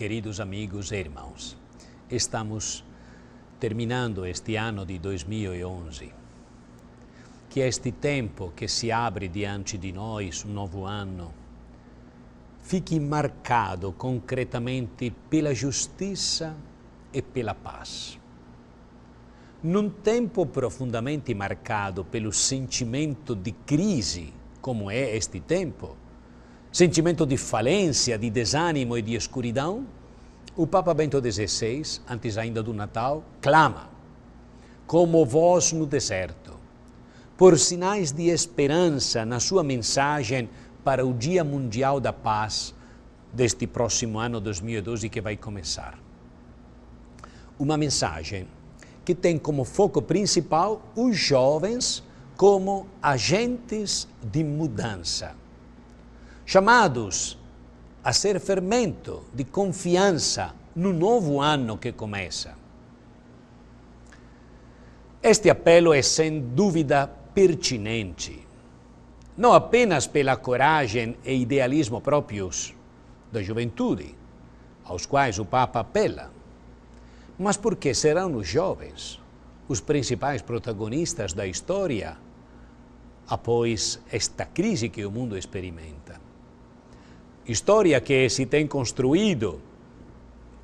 Queridos amigos e irmãos, estamos terminando este ano de 2011. Que é este tempo que se abre diante de nós um novo ano, fique marcado concretamente pela justiça e pela paz. Num tempo profundamente marcado pelo sentimento de crise, como é este tempo, sentimento de falência, de desânimo e de escuridão, o Papa Bento XVI, antes ainda do Natal, clama, como voz no deserto, por sinais de esperança na sua mensagem para o Dia Mundial da Paz deste próximo ano 2012 que vai começar. Uma mensagem que tem como foco principal os jovens como agentes de mudança chamados a ser fermento de confiança no novo ano que começa. Este apelo é sem dúvida pertinente, não apenas pela coragem e idealismo próprios da juventude, aos quais o Papa apela, mas porque serão os jovens os principais protagonistas da história após esta crise que o mundo experimenta história que se tem construído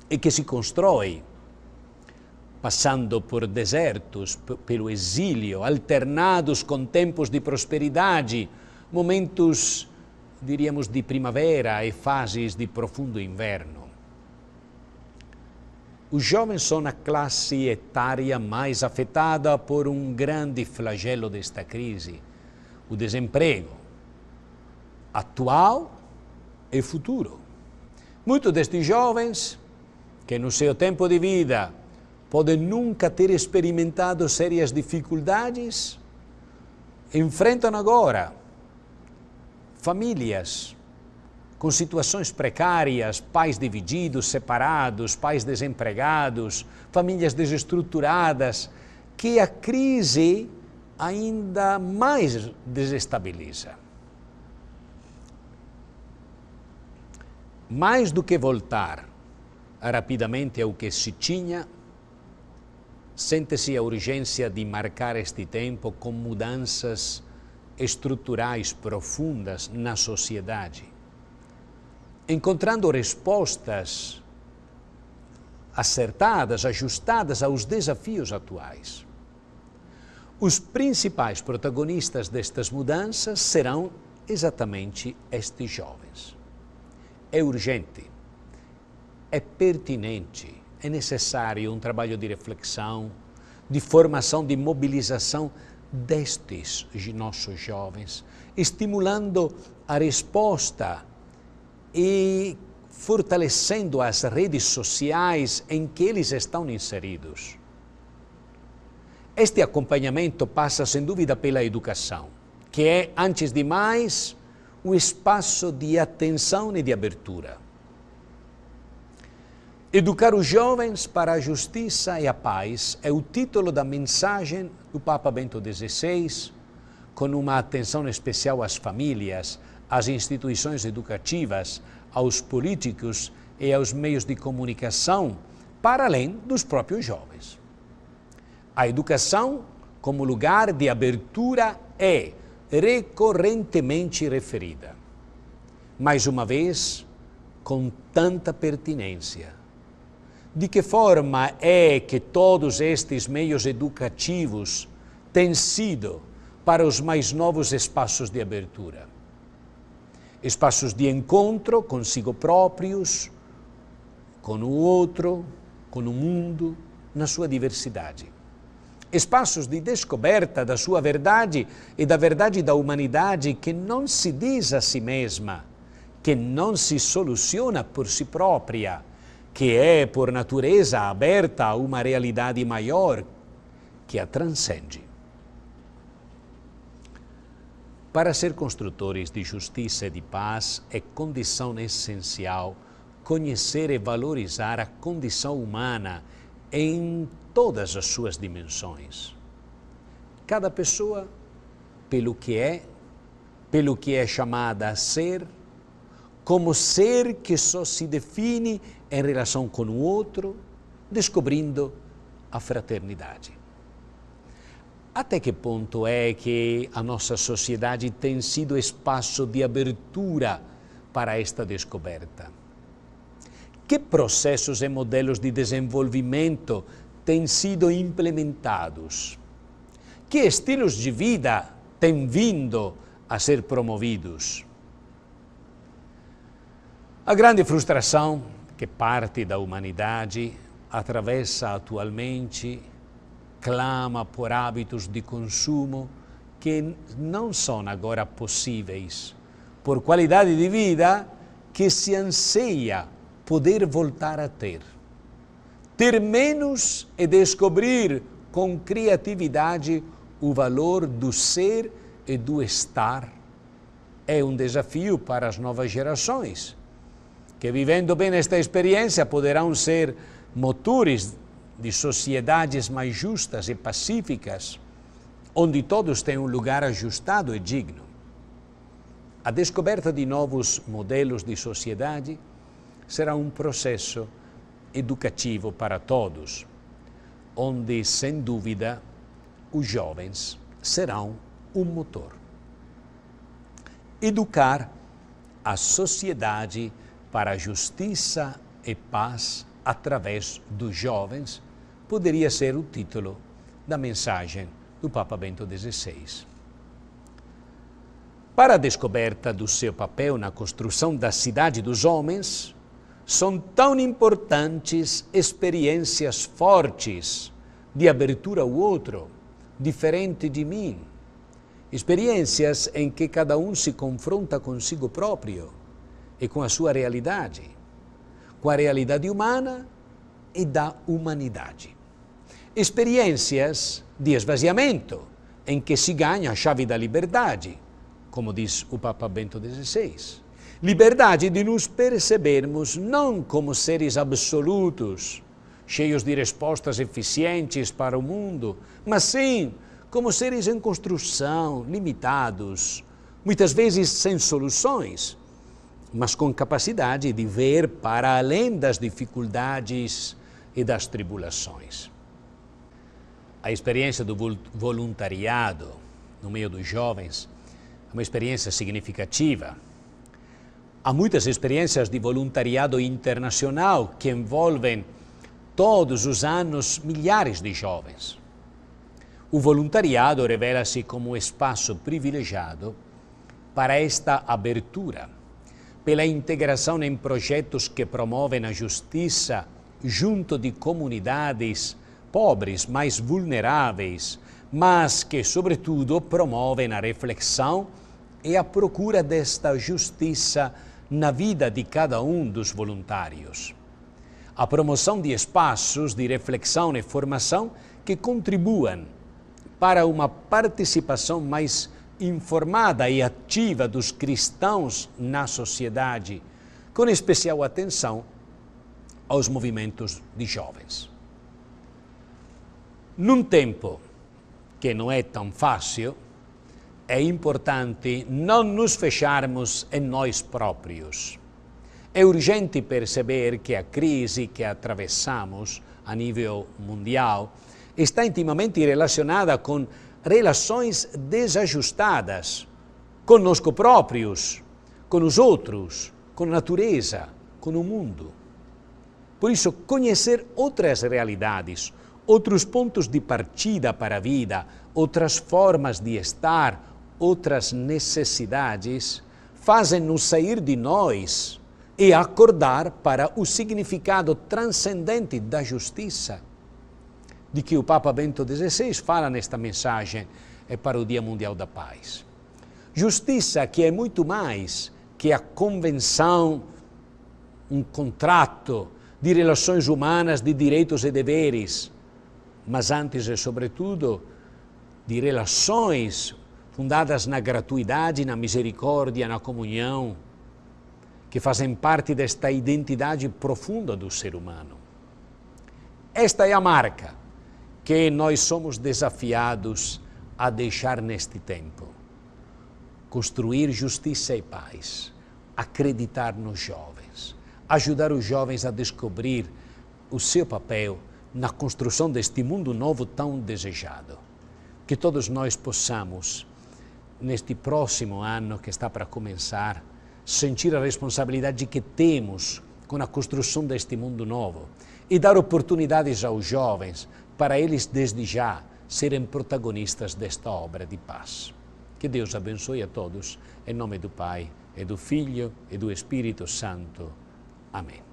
e que se constrói, passando por desertos, pelo exílio, alternados com tempos de prosperidade, momentos, diríamos, de primavera e fases de profundo inverno. Os jovens são a classe etária mais afetada por um grande flagelo desta crise, o desemprego, atual e futuro. Muitos destes jovens, que no seu tempo de vida podem nunca ter experimentado sérias dificuldades, enfrentam agora famílias com situações precárias, pais divididos, separados, pais desempregados, famílias desestruturadas, que a crise ainda mais desestabiliza. mais do que voltar rapidamente ao que se tinha, sente-se a urgência de marcar este tempo com mudanças estruturais profundas na sociedade, encontrando respostas acertadas, ajustadas aos desafios atuais. Os principais protagonistas destas mudanças serão exatamente estes jovens. É urgente, é pertinente, é necessário um trabalho de reflexão, de formação, de mobilização destes nossos jovens, estimulando a resposta e fortalecendo as redes sociais em que eles estão inseridos. Este acompanhamento passa, sem dúvida, pela educação, que é, antes de mais, um espaço de atenção e de abertura. Educar os jovens para a justiça e a paz é o título da mensagem do Papa Bento XVI, com uma atenção especial às famílias, às instituições educativas, aos políticos e aos meios de comunicação, para além dos próprios jovens. A educação, como lugar de abertura, é recorrentemente referida. Mais uma vez, com tanta pertinência. De que forma é que todos estes meios educativos têm sido para os mais novos espaços de abertura? Espaços de encontro consigo próprios, com o outro, com o mundo, na sua diversidade espaços de descoberta da sua verdade e da verdade da humanidade que não se diz a si mesma, que não se soluciona por si própria, que é, por natureza, aberta a uma realidade maior que a transcende. Para ser construtores de justiça e de paz, é condição essencial conhecer e valorizar a condição humana em todas as suas dimensões. Cada pessoa, pelo que é, pelo que é chamada a ser, como ser que só se define em relação com o outro, descobrindo a fraternidade. Até que ponto é que a nossa sociedade tem sido espaço de abertura para esta descoberta? Que processos e modelos de desenvolvimento têm sido implementados? Que estilos de vida têm vindo a ser promovidos? A grande frustração que parte da humanidade atravessa atualmente clama por hábitos de consumo que não são agora possíveis, por qualidade de vida que se anseia poder voltar a ter. Ter menos é descobrir com criatividade o valor do ser e do estar. É um desafio para as novas gerações, que vivendo bem esta experiência poderão ser motores de sociedades mais justas e pacíficas, onde todos têm um lugar ajustado e digno. A descoberta de novos modelos de sociedade será um processo educativo para todos, onde, sem dúvida, os jovens serão um motor. Educar a sociedade para a justiça e paz através dos jovens poderia ser o título da mensagem do Papa Bento XVI. Para a descoberta do seu papel na construção da cidade dos homens, são tão importantes experiências fortes de abertura ao outro, diferente de mim. Experiências em que cada um se confronta consigo próprio e com a sua realidade, com a realidade humana e da humanidade. Experiências de esvaziamento, em que se ganha a chave da liberdade, como diz o Papa Bento XVI Liberdade de nos percebermos não como seres absolutos, cheios de respostas eficientes para o mundo, mas sim como seres em construção, limitados, muitas vezes sem soluções, mas com capacidade de ver para além das dificuldades e das tribulações. A experiência do voluntariado no meio dos jovens é uma experiência significativa Há muitas experiências de voluntariado internacional que envolvem todos os anos milhares de jovens. O voluntariado revela-se como um espaço privilegiado para esta abertura, pela integração em projetos que promovem a justiça junto de comunidades pobres, mais vulneráveis, mas que, sobretudo, promovem a reflexão e a procura desta justiça na vida de cada um dos voluntários. A promoção de espaços de reflexão e formação que contribuam para uma participação mais informada e ativa dos cristãos na sociedade, com especial atenção aos movimentos de jovens. Num tempo que não é tão fácil, é importante não nos fecharmos em nós próprios. É urgente perceber que a crise que atravessamos a nível mundial está intimamente relacionada com relações desajustadas conosco próprios, com os outros, com a natureza, com o mundo. Por isso, conhecer outras realidades, outros pontos de partida para a vida, outras formas de estar, outras necessidades fazem-nos sair de nós e acordar para o significado transcendente da justiça, de que o Papa Bento XVI fala nesta mensagem é para o Dia Mundial da Paz. Justiça que é muito mais que a convenção, um contrato de relações humanas, de direitos e deveres, mas antes e é, sobretudo de relações fundadas na gratuidade, na misericórdia, na comunhão, que fazem parte desta identidade profunda do ser humano. Esta é a marca que nós somos desafiados a deixar neste tempo. Construir justiça e paz, acreditar nos jovens, ajudar os jovens a descobrir o seu papel na construção deste mundo novo tão desejado. Que todos nós possamos neste próximo ano que está para começar, sentir a responsabilidade que temos com a construção deste mundo novo e dar oportunidades aos jovens para eles, desde já, serem protagonistas desta obra de paz. Que Deus abençoe a todos, em nome do Pai, e do Filho e do Espírito Santo. Amém.